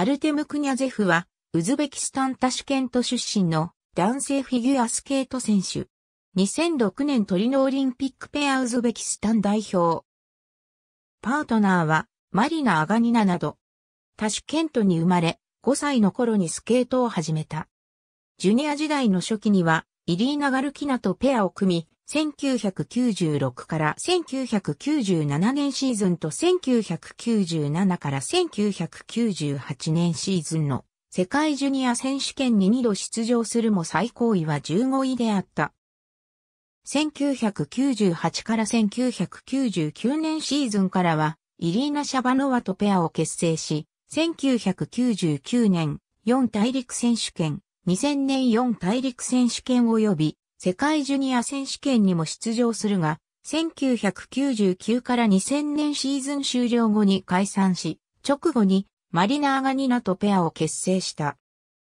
アルテム・クニャゼフは、ウズベキスタンタシュケント出身の男性フィギュアスケート選手。2006年トリノオリンピックペアウズベキスタン代表。パートナーは、マリナ・アガニナなど、タシュケントに生まれ、5歳の頃にスケートを始めた。ジュニア時代の初期には、イリーナ・ガルキナとペアを組み、1996から1997年シーズンと1997から1998年シーズンの世界ジュニア選手権に2度出場するも最高位は15位であった。1998から1999年シーズンからは、イリーナ・シャバノワとペアを結成し、1999年4大陸選手権、2000年4大陸選手権及び世界ジュニア選手権にも出場するが、1999から2000年シーズン終了後に解散し、直後にマリナーガニナとペアを結成した。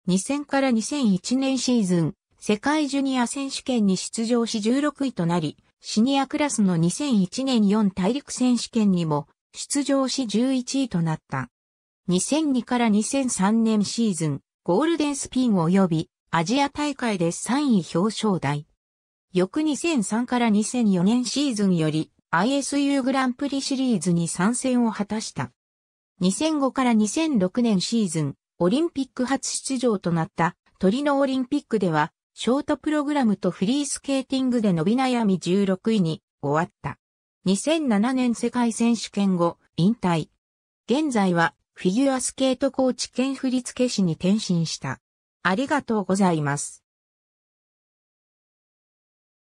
2000から2001年シーズン、世界ジュニア選手権に出場し16位となり、シニアクラスの2001年4大陸選手権にも出場し11位となった。2002から2003年シーズン、ゴールデンスピン及びアジア大会で3位表彰台。翌2003から2004年シーズンより ISU グランプリシリーズに参戦を果たした。2005から2006年シーズン、オリンピック初出場となったトリノオリンピックでは、ショートプログラムとフリースケーティングで伸び悩み16位に終わった。2007年世界選手権後、引退。現在はフィギュアスケートコーチ兼振付師に転身した。ありがとうございます。